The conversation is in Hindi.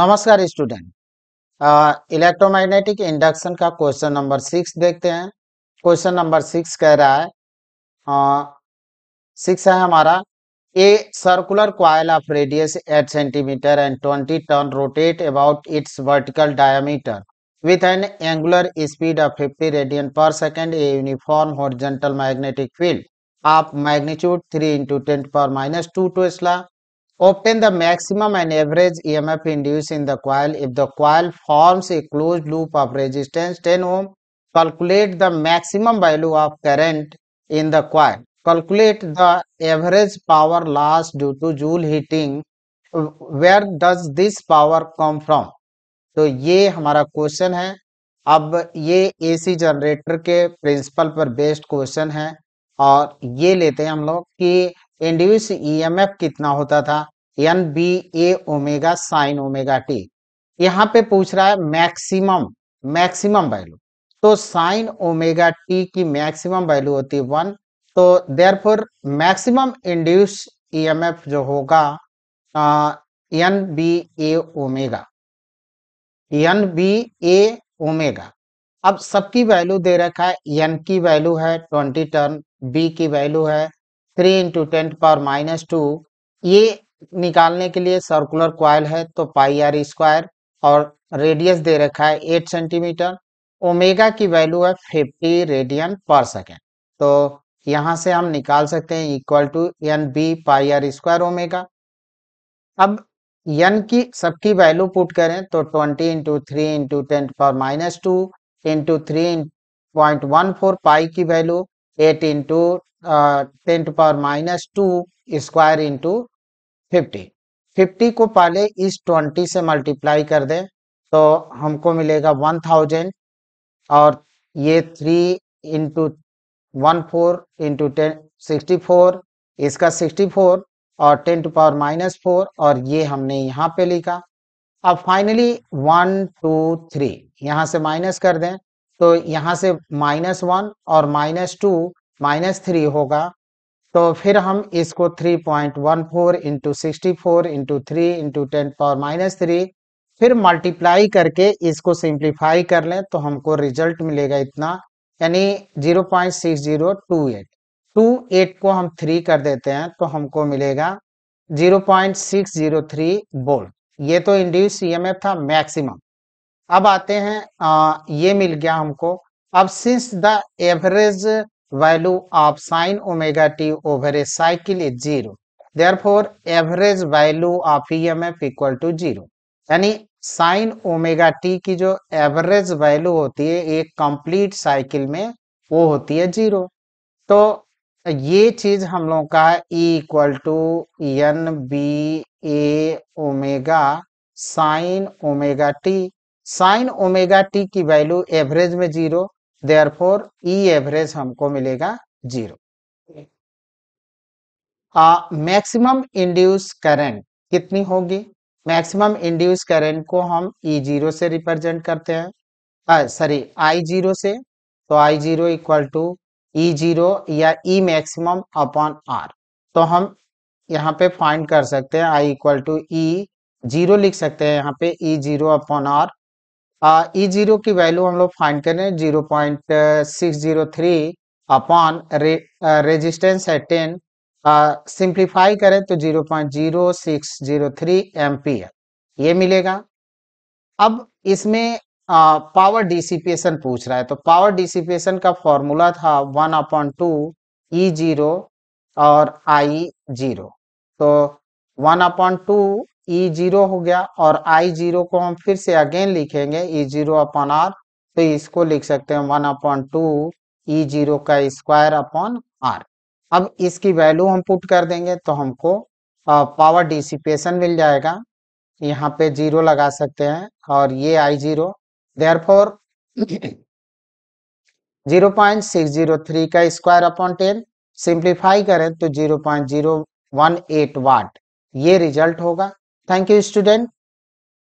नमस्कार स्टूडेंट इलेक्ट्रोमैग्नेटिक इंडक्शन का क्वेश्चन नंबर सिक्स देखते हैं क्वेश्चन नंबर सिक्स कह रहा है आ, सिक्स है हमारा a circular coil of radius eight centimetre and twenty turn rotate about its vertical diameter with an angular speed of fifty radian per second a uniform horizontal magnetic field of magnitude three into ten power minus two tesla Obtain the maximum and average EMF induced in the coil if the coil forms a closed loop of resistance 10 ohm. Calculate the maximum value of current in the coil. Calculate the average power loss due to joule heating. Where does this power come from? so ये हमारा क्वेश्चन है अब ये एसी जनरेटर के प्रिंसिपल पर based question है और ये लेते हैं हम लोग कि इंड्यूस ईएमएफ e कितना होता था N B A omega sine omega T यहाँ पे पूछ रहा है मैक्सिमम मैक्सिमम वैल्यू तो साइन ओमेगा टी की मैक्सिमम वैल्यू होती है वन तो फोर मैक्सिमम इंड्यूस ईएमएफ जो होगा N B A omega N B A omega अब सबकी वैल्यू दे रखा है एन की वैल्यू है ट्वेंटी टर्न बी की वैल्यू है three into ten power minus two ये निकालने के लिए सर्कुलर क्वाइल है तो पाई आर स्क्वायर और रेडियस दे रखा है एट सेंटीमीटर ओमेगा की वैल्यू है फिफ्टी रेडियन पर सेकेंड तो यहां से हम निकाल सकते हैं equal to N B pi R square omega अब एन की सबकी वैल्यू पुट करें तो twenty into three into ten power minus two into three point one four pi की value eight into ten to power minus two square into fifty fifty को पहले इस ट्वेंटी से मल्टीप्लाई कर दें तो हमको मिलेगा वन थाउजेंड और ये three into one four into ten sixty four इसका सिक्सटी फोर और ten to power minus four और ये हमने यहाँ पे लिखा अब फाइनली वन टू थ्री यहाँ से माइनस कर दें तो यहाँ से माइनस वन और माइनस टू माइनस थ्री होगा तो फिर हम इसको three point one four into sixty four into three into ten power minus three फिर मल्टीप्लाई करके इसको सिंप्लीफाई कर लें तो हमको रिजल्ट मिलेगा इतना यानी zero point six zero two eight two eight को हम थ्री कर देते हैं तो हमको मिलेगा zero point six zero three volt ये तो इंड्यूस ईएमएफ था मैक्सिमम अब आते हैं आ, ये मिल गया हमको अब since the average value of sine omega T over a cycle is zero therefore average value of F equal to zero यानी साइन ओमेगा टी की जो एवरेज वैल्यू होती है एक कंप्लीट साइकिल में वो होती है जीरो तो ये चीज हम लोगों का है E equal to N B A omega sine omega T sine omega T की वैल्यू एवरेज में zero therefore E average हमको मिलेगा जीरो मैक्सिमम इंड्यूस करंट कितनी होगी मैक्सिमम इंड्यूस करंट को हम ई e जीरो से रिप्रेजेंट करते हैं सॉरी आई जीरो से तो I zero equal to E zero या ई मैक्सिमम अपॉन आर तो हम यहाँ पे फाइंड कर सकते हैं I equal to E zero लिख सकते हैं यहाँ पे E zero upon R E zero e की वैल्यू हम लोग फाइंड करें zero point six zero three upon resistance है टेन सिंप्लीफाई करें तो zero point zero six zero three M ampere ये मिलेगा अब इसमें पावर डिसिपेशन पूछ रहा है तो पावर डिसिपेशन का फॉर्मूला था one upon two E zero और आई जीरो तो one upon two E e zero हो गया और आई जीरो को हम फिर से अगेन लिखेंगे ई जीरो अपॉन आर तो इसको लिख सकते हैं one upon two E zero का स्क्वायर अपॉन आर अब इसकी वैल्यू हम पुट कर देंगे तो हमको पावर डिसिपेशन मिल जाएगा यहाँ पे जीरो लगा सकते हैं और ये I zero therefore zero point six zero three का स्क्वायर अपॉन टेन सिंप्लीफाई करें तो zero point zero one eight watt ये रिजल्ट होगा Thank you student.